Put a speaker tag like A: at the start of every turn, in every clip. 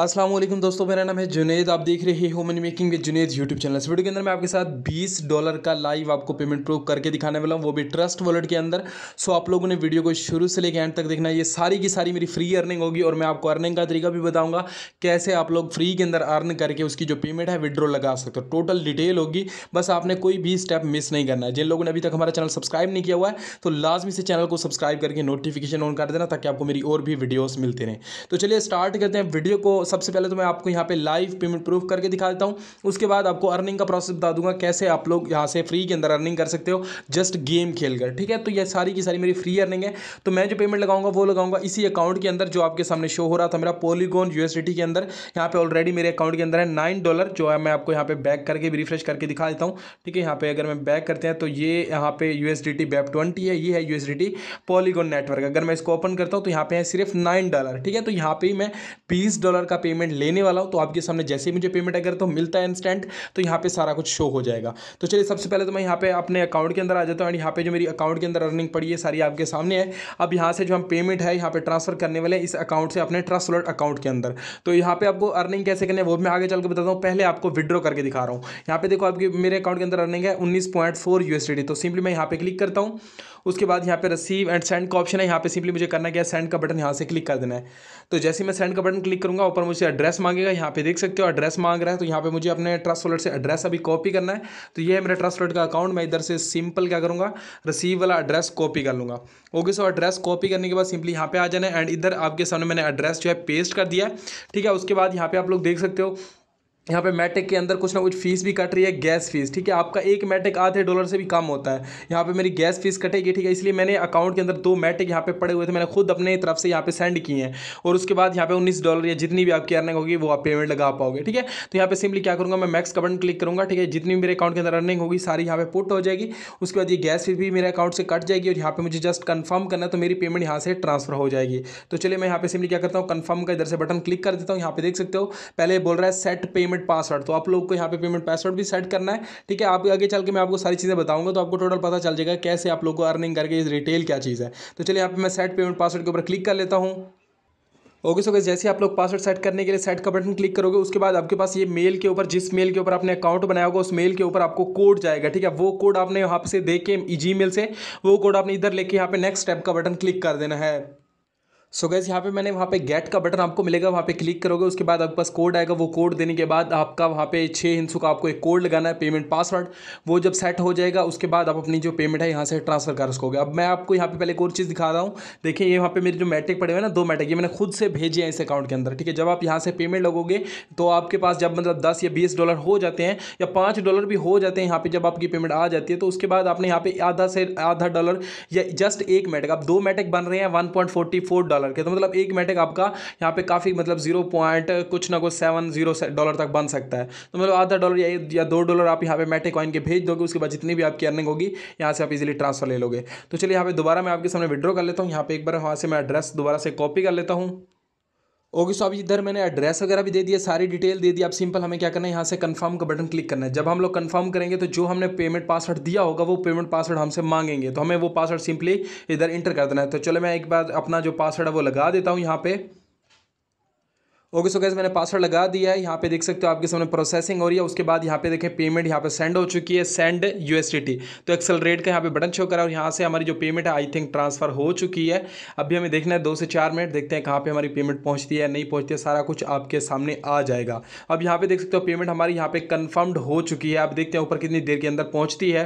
A: असलम दोस्तों मेरा नाम है जुनेद आप देख रहे हैं human making with Junaid YouTube channel इस वीडियो के अंदर मैं आपके साथ 20 डॉलर का लाइव आपको पेमेंट प्रूफ करके दिखाने वाला हूँ वो भी ट्रस्ट वॉलेट के अंदर सो आप लोगों ने वीडियो को शुरू से लेकर एंड तक देखना है ये सारी की सारी मेरी फ्री अर्निंग होगी और मैं आपको अर्निंग का तरीका भी बताऊँगा कैसे आप लोग फ्री के अंदर अर्न करके उसकी जो पेमेंट है विड्रॉ लगा सकते हो टोटल डिटेल होगी बस आपने कोई भी स्टेप मिस नहीं करना है जिन लोगों ने अभी तक हमारा चैनल सब्सक्राइब नहीं किया हुआ है तो लाजमी से चैनल को सब्सक्राइब करके नोटिफिकेशन ऑन कर देना ताकि आपको मेरी और भी वीडियोज़ मिलते रहें तो चलिए स्टार्ट करते हैं वीडियो को सबसे पहले तो मैं आपको यहाँ पे लाइव पेमेंट प्रूफ करके दिखा देता हूँ उसके बाद आपको अर्निंग का प्रोसेस बता दूंगा कैसे आप लोग यहाँ से फ्री के अंदर अर्निंग कर सकते हो जस्ट गेम खेल कर ठीक है तो ये सारी की सारी मेरी फ्री अर्निंग है तो मैं जो पेमेंट लगाऊंगा वो लगाऊंगा इसी अकाउंट के अंदर जो आपके सामने शो हो रहा था मेरा पोलीगोन यूएसडीटी के अंदर यहाँ पे ऑलरेडी मेरे अकाउंट के अंदर है नाइन डॉलर जो है मैं आपको यहाँ पे बैक करके रिफ्रेश करके दिखा देता हूँ ठीक है यहाँ पे अगर मैं बैक करते हैं तो ये यहाँ पे यूएसडीटी बैप ट्वेंटी है ये है यूएसडीटी पॉलीगोन नेटवर्क अगर मैं इसको ओपन करता हूँ तो यहाँ पे है सिर्फ नाइन डॉलर ठीक है तो यहाँ पे मैं बीस डॉलर का पेमेंट लेने वाला हूँ तो आपके सामने जैसे ही मुझे पेमेंट अगर तो मिलता है इंस्टेंट तो यहाँ पर सारा कुछ शो हो जाएगा तो चलिए सबसे पहले तो मैं यहाँ पर अपने अकाउंट के अंदर आ जाता हूँ यहाँ पर जो मेरी अकाउंट के अंदर अर्निंग पड़ी है सारी आपके सामने है अब यहाँ से जो हम पेमेंट है यहाँ पर ट्रांसफर करने वाले इस अकाउंट से अपने ट्रस्ट अकाउंट के अंदर तो यहाँ पर आपको अर्निंग कैसे करनी है वो मैं आगे चल के बताता हूँ पहले आपको विड्रॉ करके दिखा रहा हूँ यहाँ पे देखो आपकी मेरे अकाउंट के अंदर अर्निंग है उन्नीस पॉइंट फोर तो सिंपली मैं यहाँ पर क्लिक करता हूँ उसके बाद यहाँ पे रिसीव एंड सेंड का ऑप्शन है यहाँ पे सिंपली मुझे करना क्या है सेंड का बटन यहाँ से क्लिक कर देना है तो जैसे मैं सेंड का बटन क्लिक करूँगा ऊपर मुझे एड्रेस मांगेगा यहाँ पे देख सकते हो एड्रेस मांग रहा है तो यहाँ पे मुझे अपने ट्रस्ट वॉलेट से एड्रेस अभी कॉपी करना है तो ये है मेरा ट्रस्ट वॉलेट का अकाउंट मैं इधर से सिंपल क्या करूँगा रिसीव वाला एड्रेस कॉपी कर लूँगा ओके सो एड्रेस कॉपी करने के बाद सिंपली यहाँ पे आ जाना है एंड इधर आपके सामने मैंने एड्रेस जो है पेस्ट कर दिया है ठीक है उसके बाद यहाँ पे आप लोग देख सकते हो यहाँ पे मैट्रिक के अंदर कुछ ना कुछ फीस भी कट रही है गैस फीस ठीक है आपका एक मैट्रिक आधे डॉलर से भी कम होता है यहाँ पे मेरी गैस फीस कटेगी ठीक है इसलिए मैंने अकाउंट के अंदर दो मैट्रिक यहाँ पे पड़े हुए थे मैंने खुद अपने तरफ से यहाँ पे सेंड किए हैं और उसके बाद यहाँ पे उन्नीस डॉलर या जितनी भी आपकी अर्निंग होगी वो आप पेमेंट लगा पाओगे ठीक है तो यहाँ पर सिंपली क्या करूँगा मैं मैक्स का बटन क्लिक करूँगा ठीक है जितनी मेरे अकाउंट के अंदर अर्निंग होगी सारी यहाँ पे पुट हो जाएगी उसके बाद ये गैस फीस भी मेरे अकाउंट से कट जाएगी और यहाँ पर मुझे जस्ट कन्फर्म करना तो मेरी पेमेंट यहाँ से ट्रांसफर हो जाएगी तो चलिए मैं यहाँ पर सिंपली क्या करता हूँ कन्फर्म का इधर से बटन क्लिक कर देता हूँ यहाँ पर देख सकते हो पहले बोल रहा है सेट पेमेंट पेमेंट पासवर्ड तो आप लोग को यहाँ पे पेमेंट पासवर्ड भी सेट करना है ठीक है आप आगे चल के मैं आपको सारी चीज़ें बताऊंगा तो आपको टोटल पता चल जाएगा कैसे आप लोग को अर्निंग करके इस रिटेल क्या चीज़ है तो चलिए यहाँ पे मैं सेट पेमेंट पासवर्ड के ऊपर क्लिक कर लेता हूँ ओके सो गैस जैसे आप लोग पासवर्ड सेट करने के लिए सेट का बटन क्लिक करोगे उसके बाद आपके पास ये मेल के ऊपर जिस मेल के ऊपर आपने अकाउंट बनाया होगा उस मेल के ऊपर आपको कोड जाएगा ठीक है वो कोड आपने यहाँ से दे के जी से वो कोड आपने इधर लेके यहाँ पे नेक्स्ट स्टेप का बटन क्लिक कर देना है सो गैस यहाँ पे मैंने वहाँ पे गेट का बटन आपको मिलेगा वहाँ पे क्लिक करोगे उसके बाद आपके पास कोड आएगा वो कोड देने के बाद आपका वहाँ पे छः हिंसों का आपको एक कोड लगाना है पेमेंट पासवर्ड वो जब सेट हो जाएगा उसके बाद आप अपनी जो पेमेंट है यहाँ से ट्रांसफर कर सकोगे अब मैं आपको यहाँ पे पहले एक और चीज़ दिखा रहा हूँ देखिए ये यहाँ पे मेरे जो मैट्रिक पड़े हुए ना दो मैट्रिक ये मैंने खुद से भेजे हैं इस अकाउंट के अंदर ठीक है जब आप यहाँ से पेमेंट लगोगे तो आपके पास जब मतलब दस या बीस डॉलर हो जाते हैं या पाँच डॉलर भी हो जाते हैं यहाँ पर जब आपकी पेमेंट आ जाती है तो उसके बाद आपने यहाँ पे आधा से आधा डॉलर या जस्ट एक मैट्रिक आप दो मैट्रिक बन रहे हैं वन डॉलर डॉलर के तो मतलब एक मेटिक आपका यहाँ पे काफ़ी मतलब जीरो पॉइंट कुछ ना कुछ सेवन जीरो डॉलर तक बन सकता है तो मतलब आधा डॉलर या, या दो डॉलर आप यहाँ पे मेटिक कॉइन के भेज दोगे उसके बाद जितनी भी आपकी अर्निंग होगी यहाँ से आप इजिली ट्रांसफर ले लोगे तो चलिए यहाँ पे दोबारा मैं आपके सामने विड्रॉ कर लेता हूँ यहाँ पे एक बार वहाँ से मैं एड्रेस दोबारा से कॉपी कर लेता हूँ ओके सो अभी इधर मैंने एड्रेस वगैरह भी दे दिया सारी डिटेल दे दी आप सिंपल हमें क्या करना है यहाँ से कंफर्म का बटन क्लिक करना है जब हम लोग कंफर्म करेंगे तो जो हमने पेमेंट पासवर्ड दिया होगा वो पेमेंट पासवर्ड हमसे मांगेंगे तो हमें वो पासवर्ड सिंपली इधर इंटर कर देना है तो चलो मैं एक बार अपना जो पासवर्ड है वो लगा देता हूँ यहाँ पर ओके सो गैस मैंने पासवर्ड लगा दिया है यहाँ पे देख सकते हो आपके सामने प्रोसेसिंग हो रही है उसके बाद यहाँ पे देखें पेमेंट यहाँ पे सेंड हो चुकी है सेंड टी तो एक्सलरेट का यहाँ पे बटन शो करा और यहाँ से हमारी जो पेमेंट है आई थिंक ट्रांसफर हो चुकी है अभी हमें देखना है दो से चार मिनट देखते हैं कहाँ पर हमारी पेमेंट पहुँचती है नहीं पहुँचती है सारा कुछ आपके सामने आ जाएगा अब यहाँ पर देख सकते हो पेमेंट हमारी यहाँ पर कन्फर्म्ड हो चुकी है आप देखते हैं ऊपर कितनी देर के अंदर पहुँचती है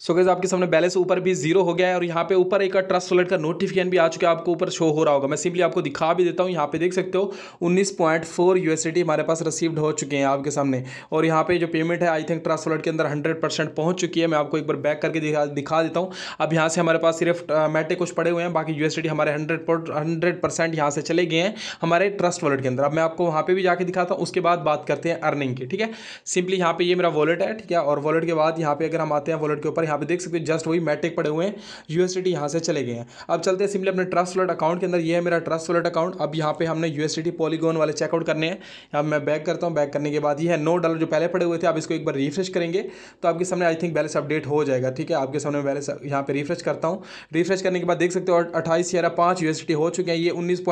A: सो गैस आपके सामने बैलेंस ऊपर भी जीरो हो गया है और यहाँ पे ऊपर एक ट्रस्ट वॉलेट का नोटिफिकेशन भी आ चुका है आपको ऊपर शो हो रहा होगा मैं सिंपली आपको दिखा भी देता हूँ यहाँ पे देख सकते हो 19.4 यूएसडी हमारे पास रिसीव्ड हो चुके हैं आपके सामने और यहाँ पे जो पेमेंट है आई थिंक ट्रस्ट वॉलेट के अंदर हंड्रेड परसेंट पहुँच चुकी है मैं आपको एक बार बैक करके दिखा दिखा देता हूँ अब यहाँ से हमारे पास सिर्फ मैटे कुछ पड़े हुए हैं बाकी यू हमारे हंड्रेड हंड्रेड परसेंट यहाँ से चले गए हैं हमारे ट्रस्ट वॉलेट के अंदर अब मैं आपको वहाँ पर भी जाकर दिखाता हूँ उसके बाद बात करते हैं अर्निंग की ठीक है सिंपली यहाँ पर ये मेरा वॉलेट है ठीक है और वॉलेट के बाद यहाँ पे अगर हम आते हैं वॉलेट के ऊपर यहाँ पे देख सकते हो जस्ट वही मैट्रिक पड़े हुए हैं यूएसडी यहाँ से चले गए हैं अब चलते हैं सिंपली अपने ट्रस्ट वॉलेट अकाउंट के अंदर ये है मेरा ट्रस्ट वॉलेट अकाउंट अब यहाँ पे हमने यूएसडी पॉलीगोन वाले चेकआउट करने हैं अब मैं बैक करता हूँ बैक करने के बाद ये है नो डॉलर जो पहले पड़े हुए थे आप इसको एक बार रिफ्रेश करेंगे तो आपके सामने आई थिंक बैलेंस अपडेट हो जाएगा ठीक है आपके सामने बैलेंस यहाँ पर रिफ्रेश करता हूँ रिफ्रेश करने के बाद देख सकते हो अट्ठाईस या पाँच यूएसडी हो चुके हैं ये उन्नीस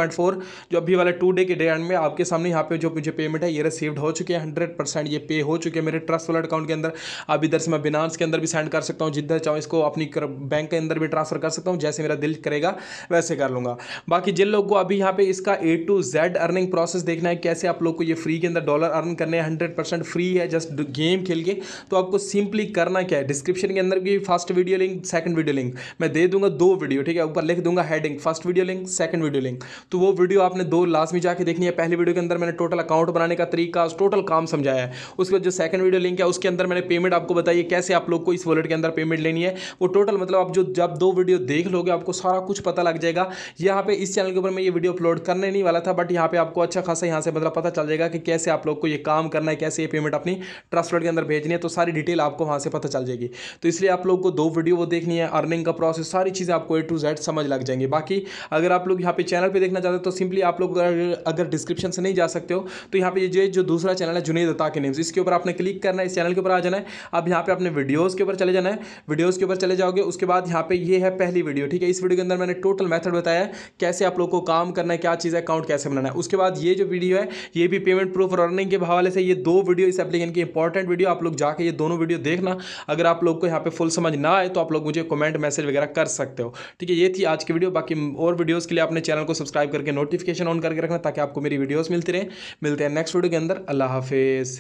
A: जो अभी वाले टू डे के डे एंड में आपके सामने यहाँ पे जो मुझे पेमेंट है ये रिसीव्ड हो चुके हैं हंड्रेड ये पे हो चुके हैं मेरे ट्रस्ट वॉलेट अकाउंट के अंदर अब इधर से मैं बिनास के अंदर भी सेंड कर सकता हूँ हूँ जिधर चाहूँ इसको अपनी कर, बैंक के अंदर भी ट्रांसफ़र कर सकता हूँ जैसे मेरा दिल करेगा वैसे कर लूँगा बाकी जिन लोग को अभी यहाँ पे इसका A to Z earning process देखना है कैसे आप लोग को ये फ्री के अंदर डॉलर अर्न करने हैं हंड्रेड परसेंट फ्री है जस्ट गेम खेल के तो आपको सिंपली करना क्या है डिस्क्रिप्शन के अंदर भी first video link second video link मैं दे दूंगा दो वीडियो ठीक है ऊपर लिख दूंगा heading first video link second video link तो वो वीडियो आपने दो लास्ट में जाके देखनी है पहली वीडियो के अंदर मैंने टोटल अकाउंट बनाने का तरीका टोटल काम समझाया है उसके बाद जो सेकंड वीडियो लिंक है उसके अंदर मैंने पेमेंट आपको बताइए कैसे आप लोग को इस वॉलेट के अंदर पेमेंट लेनी है वो टोटल मतलब आप जो जब दो वीडियो देख लोगे आपको सारा कुछ पता लग जाएगा यहाँ पे इस चैनल के ऊपर मैं ये वीडियो अपलोड करने नहीं वाला था बट यहाँ पे आपको अच्छा खासा यहाँ से मतलब पता चल जाएगा कि कैसे आप लोग को ये काम करना है कैसे ये पेमेंट अपनी ट्रस्ट के अंदर भेजनी है तो सारी डिटेल आपको वहाँ से पता चल जाएगी तो इसलिए आप लोग को दो वीडियो वो देखनी है अर्निंग का प्रोसेस सारी चीज़ें आपको ए टू जेड समझ लग जाएंगी बाकी अगर आप लोग यहाँ पे चैनल पर देखना चाहते हो तो सिंपली आप लोग अगर डिस्क्रिप्शन से नहीं जा सकते हो तो यहाँ पर जो जो दूसरा चैनल है जुनेद के नेम्स इसके ऊपर आपने क्लिक करना है इस चैनल के ऊपर आ जाना है अब यहाँ पर अपने वीडियोज़ के ऊपर चले जाना है वीडियोज़ के ऊपर चले जाओगे उसके बाद यहाँ पे ये है पहली वीडियो ठीक है इस वीडियो के अंदर मैंने टोटल मेथड बताया कैसे आप लोग को काम करना है क्या चीज़ है अकाउंट कैसे बनाना है उसके बाद ये जो वीडियो है ये भी पेमेंट प्रूफ और अर्निंग के हवाले से ये दो वीडियो इस एप्लीकेशन की इंपॉर्टेंट वीडियो आप लोग जाकर ये दोनों वीडियो देखना अगर आप लोग को यहाँ पर फुल समझ ना आए तो आप लोग मुझे कमेंट मैसेज वगैरह कर सकते हो ठीक है ये थी आज की वीडियो बाकी और वीडियोज़ के लिए अपने चैनल को सब्सक्राइब करके नोटिफिकेशन ऑन करके रखना ताकि आपको मेरी वीडियोज़ मिलती रहे मिलते हैं नेक्स्ट वीडियो के अंदर अल्लाह हाफिज़